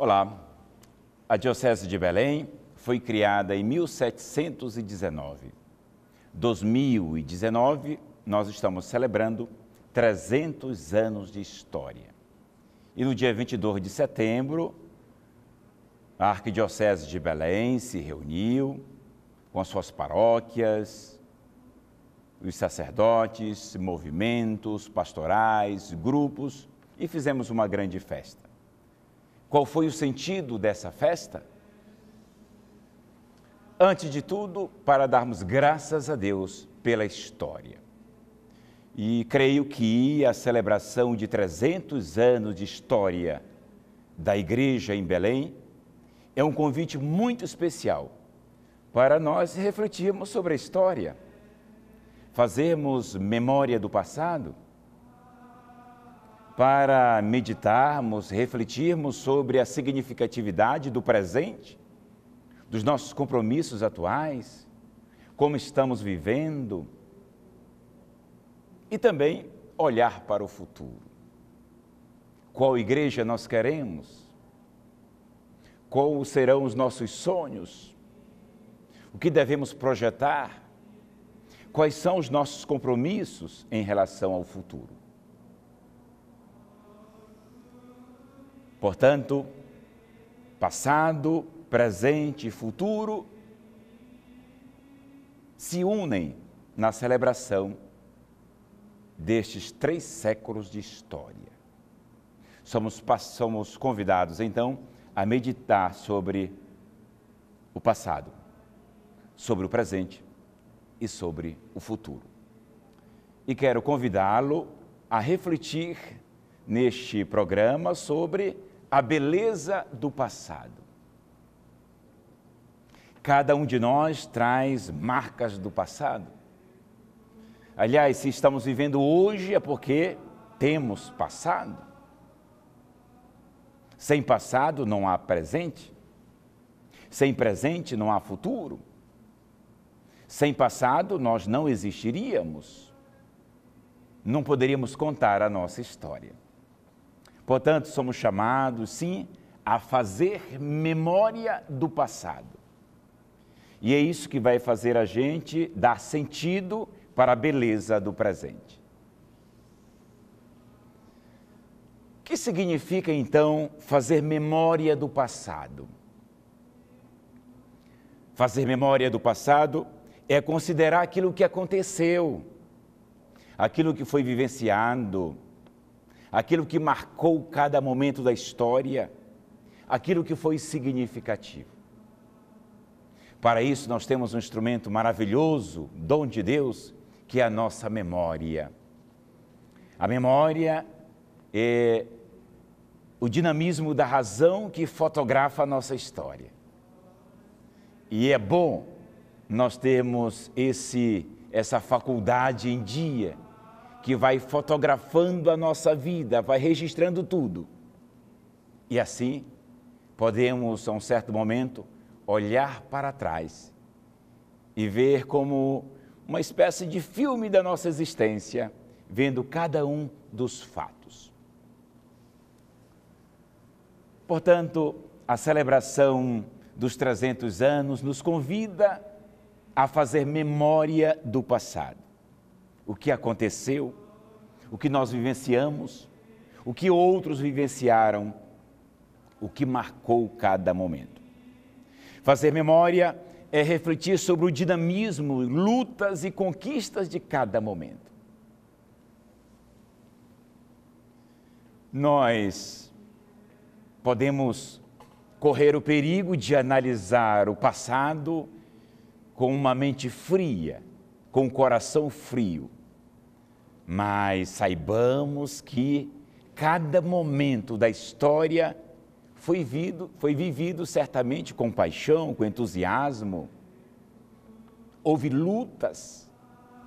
Olá. A Diocese de Belém foi criada em 1719. 2019, nós estamos celebrando 300 anos de história. E no dia 22 de setembro, a Arquidiocese de Belém se reuniu com as suas paróquias, os sacerdotes, movimentos pastorais, grupos e fizemos uma grande festa. Qual foi o sentido dessa festa? Antes de tudo, para darmos graças a Deus pela história. E creio que a celebração de 300 anos de história da igreja em Belém é um convite muito especial para nós refletirmos sobre a história, fazermos memória do passado para meditarmos, refletirmos sobre a significatividade do presente, dos nossos compromissos atuais, como estamos vivendo e também olhar para o futuro. Qual igreja nós queremos? Quais serão os nossos sonhos? O que devemos projetar? Quais são os nossos compromissos em relação ao futuro? Portanto, passado, presente e futuro se unem na celebração destes três séculos de história. Somos, somos convidados, então, a meditar sobre o passado, sobre o presente e sobre o futuro. E quero convidá-lo a refletir neste programa sobre a beleza do passado. Cada um de nós traz marcas do passado. Aliás, se estamos vivendo hoje é porque temos passado. Sem passado não há presente. Sem presente não há futuro. Sem passado nós não existiríamos. Não poderíamos contar a nossa história. Portanto, somos chamados, sim, a fazer memória do passado. E é isso que vai fazer a gente dar sentido para a beleza do presente. O que significa então fazer memória do passado? Fazer memória do passado é considerar aquilo que aconteceu, aquilo que foi vivenciado, aquilo que marcou cada momento da história, aquilo que foi significativo. Para isso, nós temos um instrumento maravilhoso, dom de Deus, que é a nossa memória. A memória é o dinamismo da razão que fotografa a nossa história. E é bom nós termos esse, essa faculdade em dia que vai fotografando a nossa vida, vai registrando tudo. E assim, podemos, a um certo momento, olhar para trás e ver como uma espécie de filme da nossa existência, vendo cada um dos fatos. Portanto, a celebração dos 300 anos nos convida a fazer memória do passado o que aconteceu, o que nós vivenciamos, o que outros vivenciaram, o que marcou cada momento. Fazer memória é refletir sobre o dinamismo, lutas e conquistas de cada momento. Nós podemos correr o perigo de analisar o passado com uma mente fria, com o um coração frio. Mas saibamos que cada momento da história foi, vido, foi vivido certamente com paixão, com entusiasmo. Houve lutas.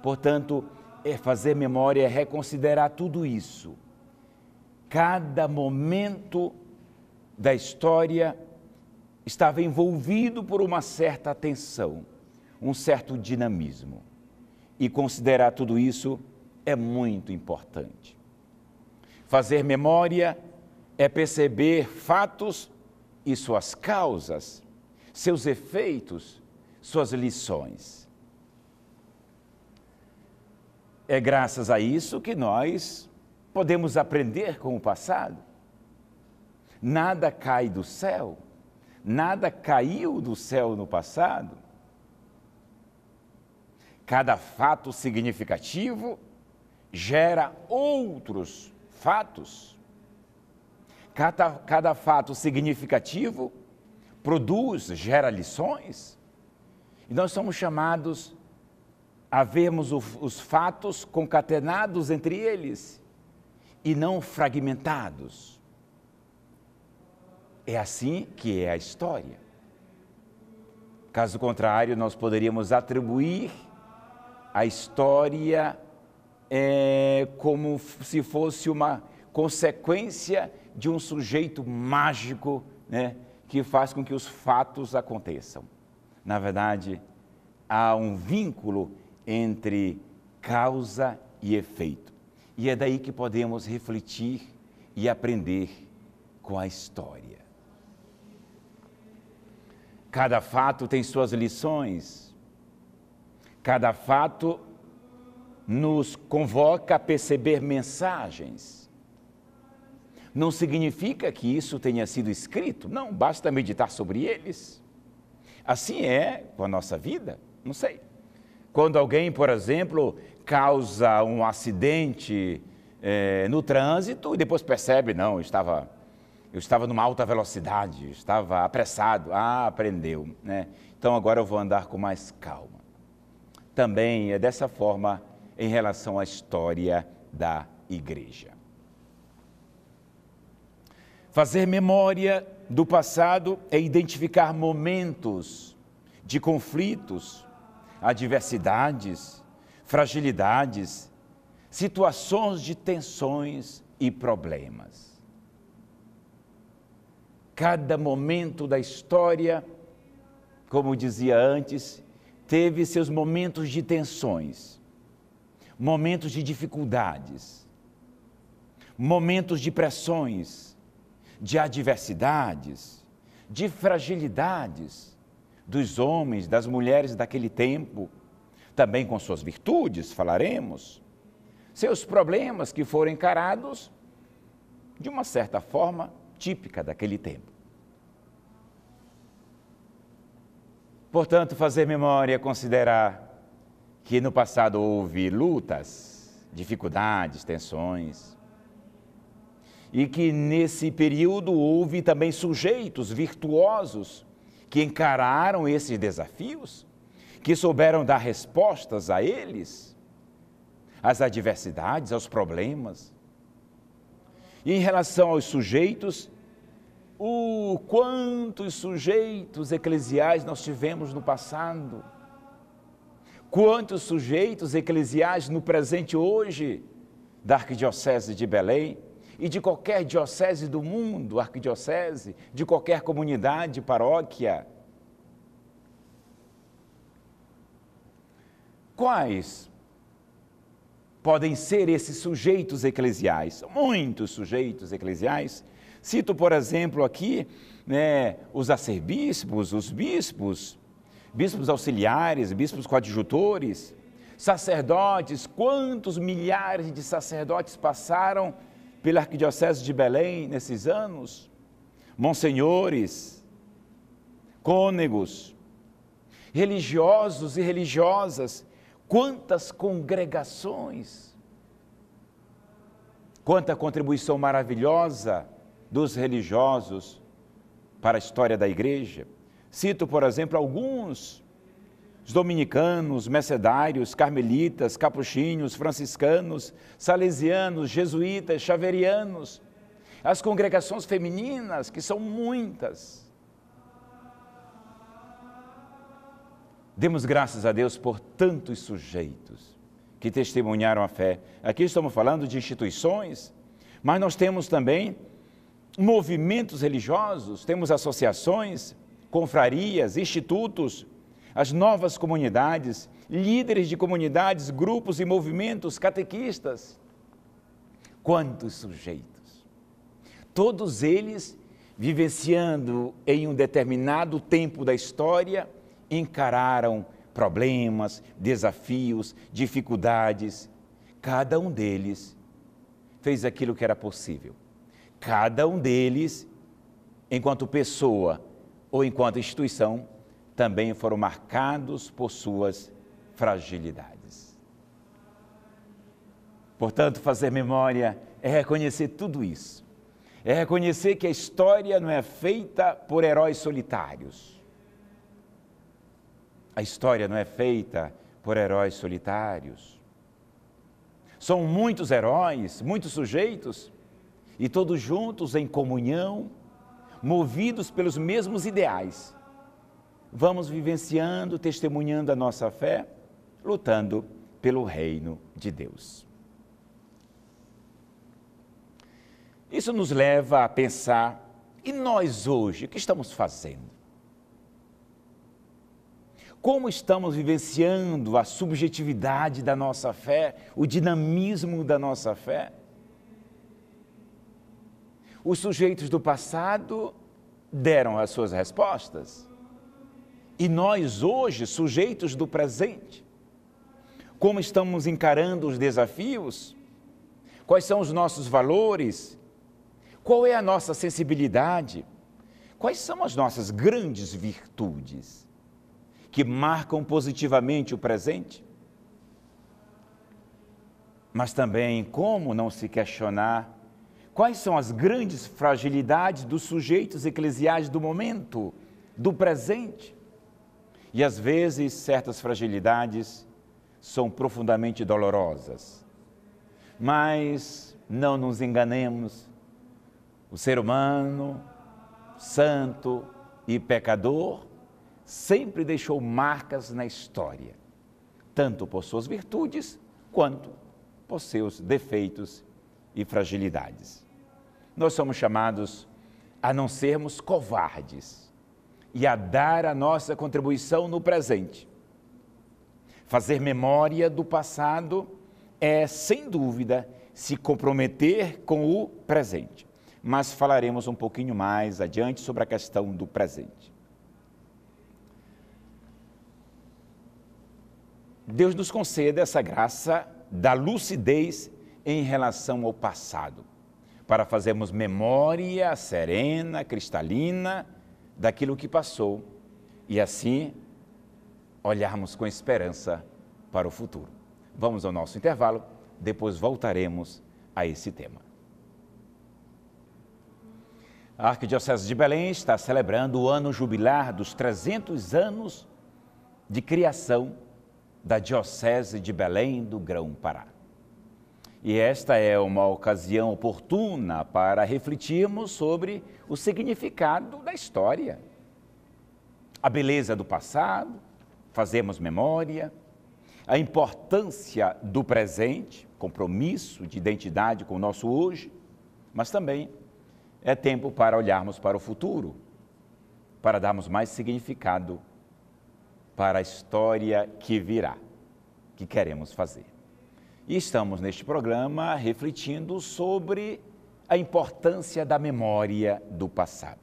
Portanto, é fazer memória é reconsiderar tudo isso. Cada momento da história estava envolvido por uma certa atenção, um certo dinamismo. E considerar tudo isso é muito importante. Fazer memória é perceber fatos e suas causas, seus efeitos, suas lições. É graças a isso que nós podemos aprender com o passado. Nada cai do céu, nada caiu do céu no passado. Cada fato significativo gera outros fatos. Cada, cada fato significativo produz, gera lições. E nós somos chamados a vermos os fatos concatenados entre eles e não fragmentados. É assim que é a história. Caso contrário, nós poderíamos atribuir a história é, como se fosse uma consequência de um sujeito mágico né, que faz com que os fatos aconteçam. Na verdade, há um vínculo entre causa e efeito. E é daí que podemos refletir e aprender com a história. Cada fato tem suas lições, cada fato nos convoca a perceber mensagens. Não significa que isso tenha sido escrito, não, basta meditar sobre eles. Assim é com a nossa vida, não sei. Quando alguém, por exemplo, causa um acidente é, no trânsito e depois percebe, não, eu estava, eu estava numa alta velocidade, estava apressado, ah, aprendeu, né? Então agora eu vou andar com mais calma. Também é dessa forma em relação à história da igreja. Fazer memória do passado é identificar momentos de conflitos, adversidades, fragilidades, situações de tensões e problemas. Cada momento da história, como dizia antes, teve seus momentos de tensões, momentos de dificuldades, momentos de pressões, de adversidades, de fragilidades dos homens, das mulheres daquele tempo, também com suas virtudes, falaremos, seus problemas que foram encarados de uma certa forma típica daquele tempo. Portanto, fazer memória, considerar que no passado houve lutas, dificuldades, tensões, e que nesse período houve também sujeitos virtuosos que encararam esses desafios, que souberam dar respostas a eles, às adversidades, aos problemas. E em relação aos sujeitos, o quantos sujeitos eclesiais nós tivemos no passado Quantos sujeitos eclesiais no presente hoje da Arquidiocese de Belém e de qualquer diocese do mundo, arquidiocese, de qualquer comunidade, paróquia? Quais podem ser esses sujeitos eclesiais? Muitos sujeitos eclesiais. Cito, por exemplo, aqui né, os arcebispos, os bispos, bispos auxiliares, bispos coadjutores, sacerdotes, quantos milhares de sacerdotes passaram pela Arquidiocese de Belém nesses anos? Monsenhores, cônegos, religiosos e religiosas, quantas congregações, quanta contribuição maravilhosa dos religiosos para a história da igreja. Cito, por exemplo, alguns dominicanos, mercedários, carmelitas, capuchinhos, franciscanos, salesianos, jesuítas, xaverianos, as congregações femininas, que são muitas. Demos graças a Deus por tantos sujeitos que testemunharam a fé. Aqui estamos falando de instituições, mas nós temos também movimentos religiosos, temos associações, confrarias, institutos, as novas comunidades, líderes de comunidades, grupos e movimentos, catequistas. Quantos sujeitos! Todos eles vivenciando em um determinado tempo da história, encararam problemas, desafios, dificuldades. Cada um deles fez aquilo que era possível. Cada um deles, enquanto pessoa, ou enquanto instituição, também foram marcados por suas fragilidades. Portanto, fazer memória é reconhecer tudo isso. É reconhecer que a história não é feita por heróis solitários. A história não é feita por heróis solitários. São muitos heróis, muitos sujeitos, e todos juntos em comunhão movidos pelos mesmos ideais. Vamos vivenciando, testemunhando a nossa fé, lutando pelo reino de Deus. Isso nos leva a pensar: e nós hoje, o que estamos fazendo? Como estamos vivenciando a subjetividade da nossa fé, o dinamismo da nossa fé? os sujeitos do passado deram as suas respostas. E nós, hoje, sujeitos do presente, como estamos encarando os desafios? Quais são os nossos valores? Qual é a nossa sensibilidade? Quais são as nossas grandes virtudes que marcam positivamente o presente? Mas também, como não se questionar Quais são as grandes fragilidades dos sujeitos eclesiais do momento, do presente? E às vezes certas fragilidades são profundamente dolorosas. Mas não nos enganemos, o ser humano, santo e pecador, sempre deixou marcas na história, tanto por suas virtudes quanto por seus defeitos e fragilidades. Nós somos chamados a não sermos covardes e a dar a nossa contribuição no presente. Fazer memória do passado é, sem dúvida, se comprometer com o presente. Mas falaremos um pouquinho mais adiante sobre a questão do presente. Deus nos conceda essa graça da lucidez em relação ao passado, para fazermos memória serena, cristalina daquilo que passou e assim olharmos com esperança para o futuro. Vamos ao nosso intervalo, depois voltaremos a esse tema. A Arquidiocese de Belém está celebrando o ano jubilar dos 300 anos de criação da Diocese de Belém do Grão-Pará. E esta é uma ocasião oportuna para refletirmos sobre o significado da história. A beleza do passado, fazemos memória, a importância do presente, compromisso de identidade com o nosso hoje, mas também é tempo para olharmos para o futuro, para darmos mais significado para a história que virá, que queremos fazer. E estamos neste programa refletindo sobre a importância da memória do passado.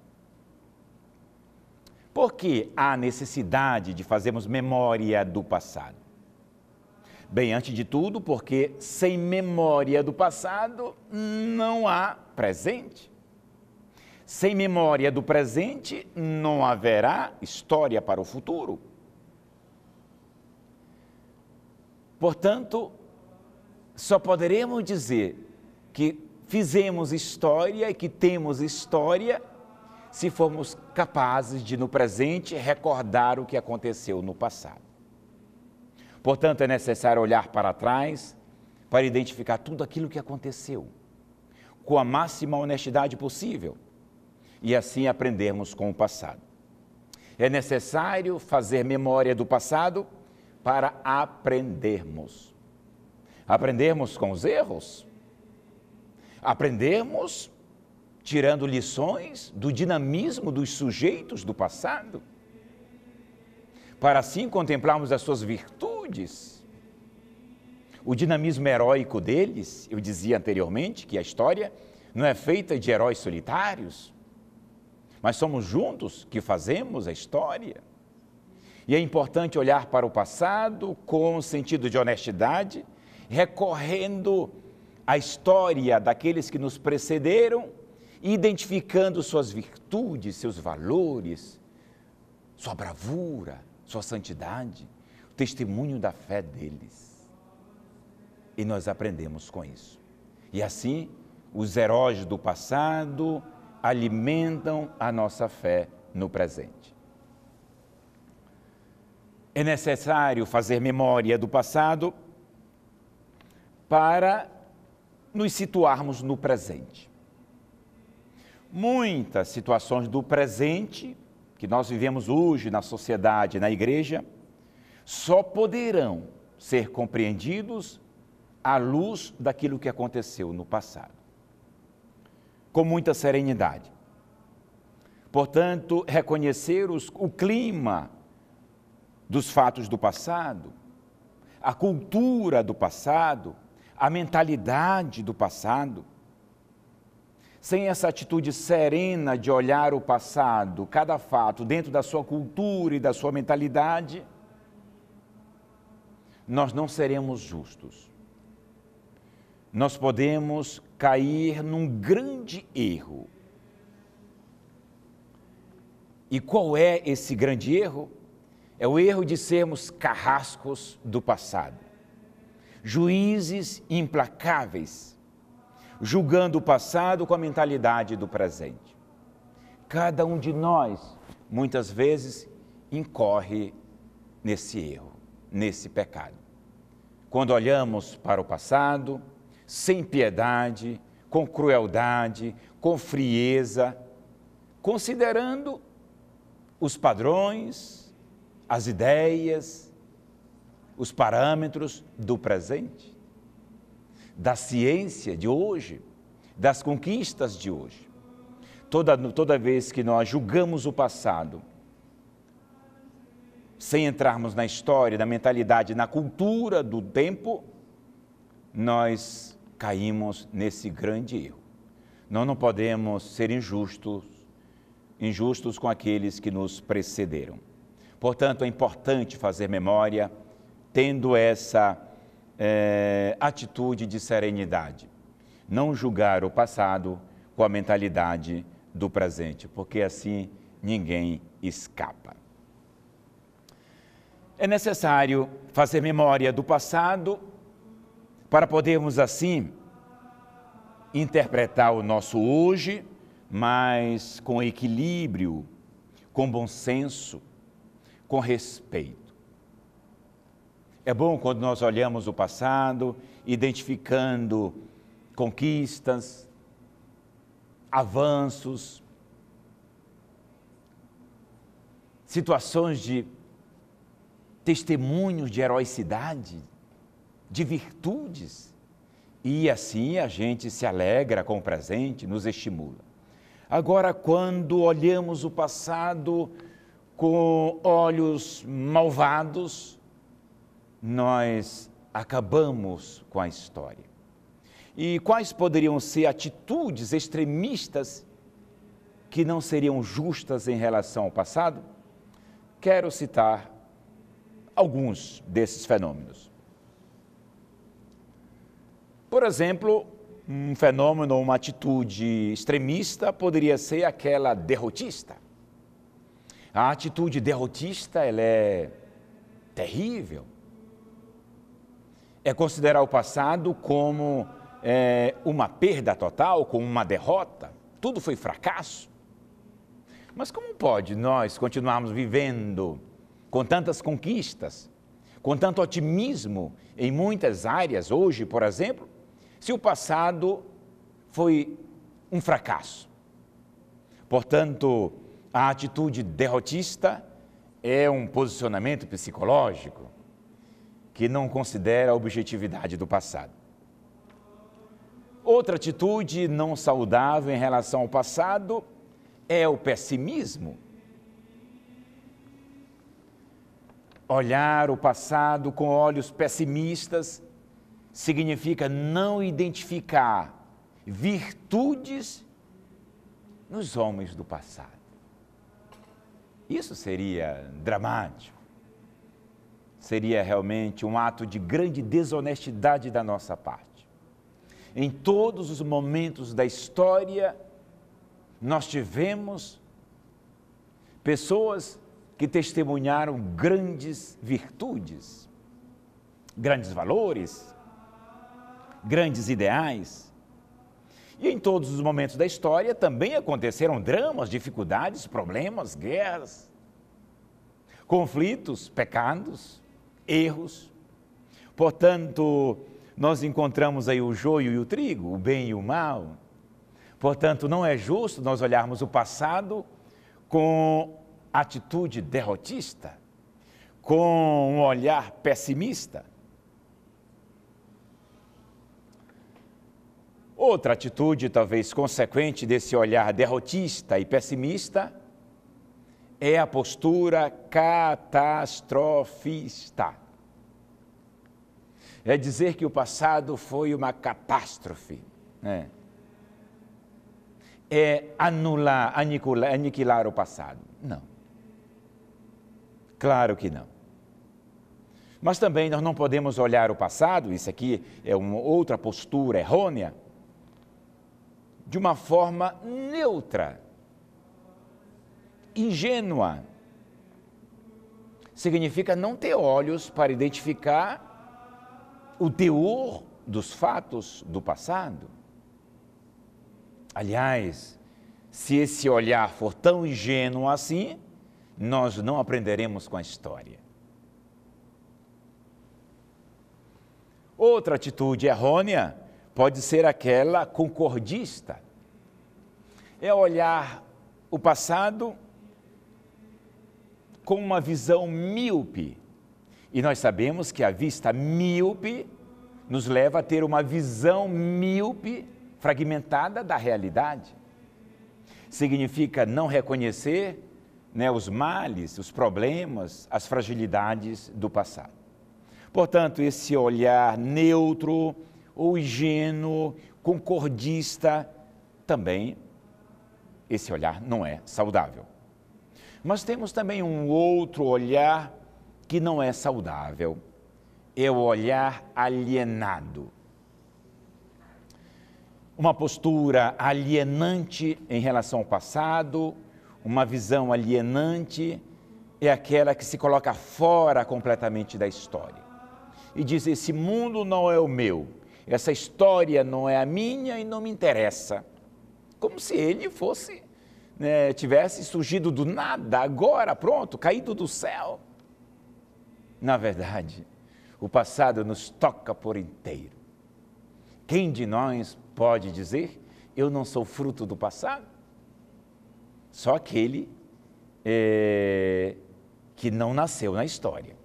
Por que há necessidade de fazermos memória do passado? Bem, antes de tudo, porque sem memória do passado não há presente. Sem memória do presente não haverá história para o futuro. Portanto, só poderemos dizer que fizemos história e que temos história se formos capazes de, no presente, recordar o que aconteceu no passado. Portanto, é necessário olhar para trás para identificar tudo aquilo que aconteceu, com a máxima honestidade possível, e assim aprendermos com o passado. É necessário fazer memória do passado para aprendermos aprendermos com os erros, aprendermos tirando lições do dinamismo dos sujeitos do passado, para assim contemplarmos as suas virtudes, o dinamismo heróico deles, eu dizia anteriormente que a história não é feita de heróis solitários, mas somos juntos que fazemos a história. E é importante olhar para o passado com sentido de honestidade recorrendo à história daqueles que nos precederam, identificando suas virtudes, seus valores, sua bravura, sua santidade, o testemunho da fé deles. E nós aprendemos com isso. E assim, os heróis do passado alimentam a nossa fé no presente. É necessário fazer memória do passado para nos situarmos no presente. Muitas situações do presente que nós vivemos hoje na sociedade, na igreja, só poderão ser compreendidos à luz daquilo que aconteceu no passado. Com muita serenidade. Portanto, reconhecer os, o clima dos fatos do passado, a cultura do passado, a mentalidade do passado. Sem essa atitude serena de olhar o passado, cada fato, dentro da sua cultura e da sua mentalidade, nós não seremos justos. Nós podemos cair num grande erro. E qual é esse grande erro? É o erro de sermos carrascos do passado juízes implacáveis, julgando o passado com a mentalidade do presente. Cada um de nós, muitas vezes, incorre nesse erro, nesse pecado. Quando olhamos para o passado, sem piedade, com crueldade, com frieza, considerando os padrões, as ideias, os parâmetros do presente, da ciência de hoje, das conquistas de hoje. Toda, toda vez que nós julgamos o passado, sem entrarmos na história, na mentalidade, na cultura do tempo, nós caímos nesse grande erro. Nós não podemos ser injustos, injustos com aqueles que nos precederam. Portanto, é importante fazer memória tendo essa é, atitude de serenidade. Não julgar o passado com a mentalidade do presente, porque assim ninguém escapa. É necessário fazer memória do passado para podermos assim interpretar o nosso hoje, mas com equilíbrio, com bom senso, com respeito. É bom quando nós olhamos o passado, identificando conquistas, avanços, situações de testemunhos de heroicidade, de virtudes. E assim a gente se alegra com o presente, nos estimula. Agora, quando olhamos o passado com olhos malvados, nós acabamos com a história. E quais poderiam ser atitudes extremistas que não seriam justas em relação ao passado? Quero citar alguns desses fenômenos. Por exemplo, um fenômeno, uma atitude extremista poderia ser aquela derrotista. A atitude derrotista ela é terrível é considerar o passado como é, uma perda total, como uma derrota? Tudo foi fracasso? Mas como pode nós continuarmos vivendo com tantas conquistas, com tanto otimismo em muitas áreas hoje, por exemplo, se o passado foi um fracasso? Portanto, a atitude derrotista é um posicionamento psicológico que não considera a objetividade do passado. Outra atitude não saudável em relação ao passado é o pessimismo. Olhar o passado com olhos pessimistas significa não identificar virtudes nos homens do passado. Isso seria dramático seria realmente um ato de grande desonestidade da nossa parte. Em todos os momentos da história, nós tivemos pessoas que testemunharam grandes virtudes, grandes valores, grandes ideais. E em todos os momentos da história também aconteceram dramas, dificuldades, problemas, guerras, conflitos, pecados erros. Portanto, nós encontramos aí o joio e o trigo, o bem e o mal. Portanto, não é justo nós olharmos o passado com atitude derrotista, com um olhar pessimista. Outra atitude, talvez consequente desse olhar derrotista e pessimista, é a postura catastrofista. É dizer que o passado foi uma catástrofe. É, é anular, aniquilar, aniquilar o passado. Não. Claro que não. Mas também nós não podemos olhar o passado, isso aqui é uma outra postura errônea, de uma forma neutra ingênua. Significa não ter olhos para identificar o teor dos fatos do passado. Aliás, se esse olhar for tão ingênuo assim, nós não aprenderemos com a história. Outra atitude errônea pode ser aquela concordista. É olhar o passado com uma visão míope. E nós sabemos que a vista míope nos leva a ter uma visão míope, fragmentada da realidade. Significa não reconhecer né, os males, os problemas, as fragilidades do passado. Portanto, esse olhar neutro ou ingênuo, concordista, também esse olhar não é saudável. Mas temos também um outro olhar que não é saudável. É o olhar alienado. Uma postura alienante em relação ao passado, uma visão alienante é aquela que se coloca fora completamente da história e diz: Esse mundo não é o meu, essa história não é a minha e não me interessa. Como se ele fosse né, tivesse surgido do nada, agora, pronto, caído do céu. Na verdade, o passado nos toca por inteiro. Quem de nós pode dizer, eu não sou fruto do passado? Só aquele é, que não nasceu na história.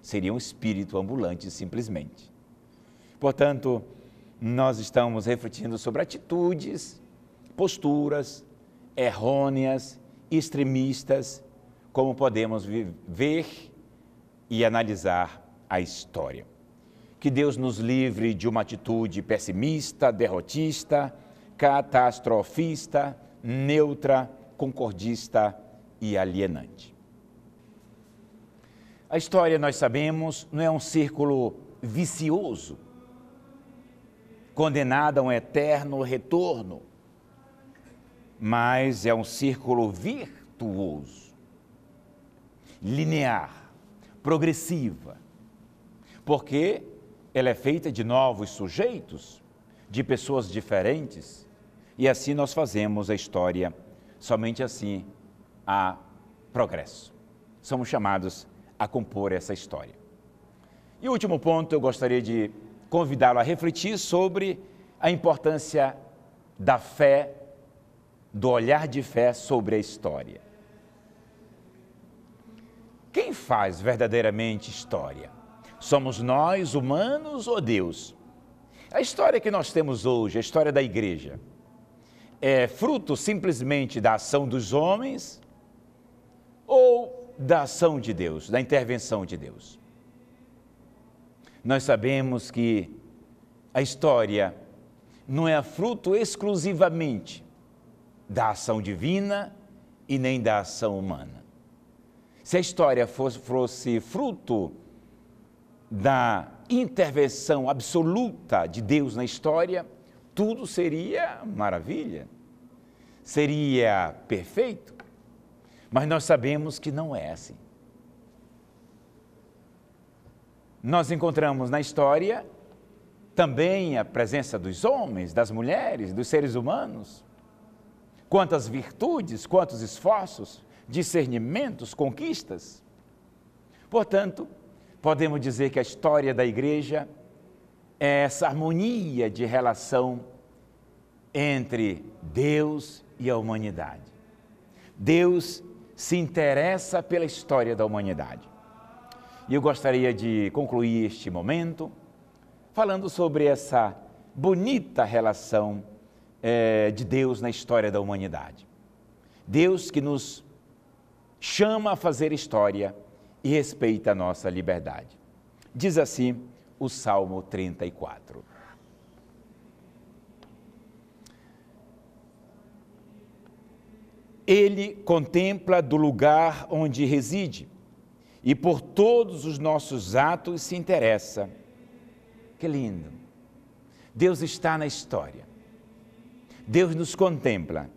Seria um espírito ambulante, simplesmente. Portanto, nós estamos refletindo sobre atitudes, posturas, errôneas, extremistas, como podemos ver e analisar a história. Que Deus nos livre de uma atitude pessimista, derrotista, catastrofista, neutra, concordista e alienante. A história, nós sabemos, não é um círculo vicioso, condenada a um eterno retorno mas é um círculo virtuoso, linear, progressiva, porque ela é feita de novos sujeitos, de pessoas diferentes, e assim nós fazemos a história, somente assim há progresso. Somos chamados a compor essa história. E o último ponto, eu gostaria de convidá-lo a refletir sobre a importância da fé do olhar de fé sobre a história. Quem faz verdadeiramente história? Somos nós, humanos ou Deus? A história que nós temos hoje, a história da igreja, é fruto simplesmente da ação dos homens ou da ação de Deus, da intervenção de Deus? Nós sabemos que a história não é fruto exclusivamente da ação divina e nem da ação humana. Se a história fosse, fosse fruto da intervenção absoluta de Deus na história, tudo seria maravilha, seria perfeito. Mas nós sabemos que não é assim. Nós encontramos na história também a presença dos homens, das mulheres, dos seres humanos, Quantas virtudes, quantos esforços, discernimentos, conquistas. Portanto, podemos dizer que a história da igreja é essa harmonia de relação entre Deus e a humanidade. Deus se interessa pela história da humanidade. E eu gostaria de concluir este momento falando sobre essa bonita relação é, de Deus na história da humanidade. Deus que nos chama a fazer história e respeita a nossa liberdade. Diz assim o Salmo 34. Ele contempla do lugar onde reside e por todos os nossos atos se interessa. Que lindo! Deus está na história. Deus nos contempla.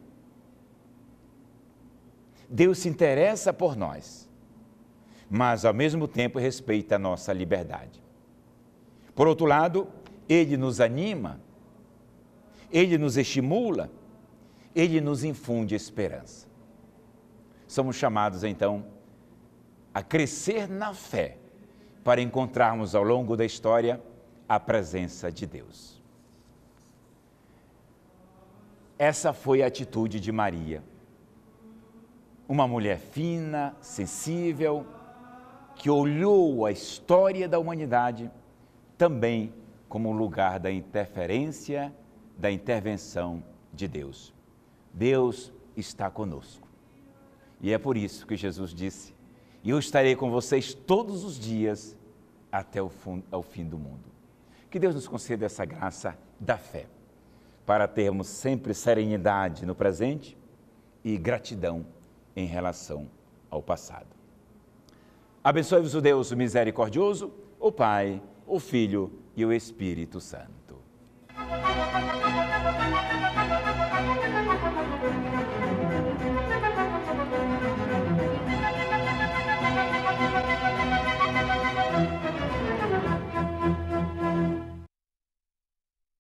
Deus se interessa por nós, mas ao mesmo tempo respeita a nossa liberdade. Por outro lado, Ele nos anima, Ele nos estimula, Ele nos infunde esperança. Somos chamados então a crescer na fé para encontrarmos ao longo da história a presença de Deus. Essa foi a atitude de Maria. Uma mulher fina, sensível, que olhou a história da humanidade também como um lugar da interferência, da intervenção de Deus. Deus está conosco. E é por isso que Jesus disse: Eu estarei com vocês todos os dias até o fim do mundo. Que Deus nos conceda essa graça da fé para termos sempre serenidade no presente e gratidão em relação ao passado. Abençoe-vos o Deus misericordioso, o Pai, o Filho e o Espírito Santo.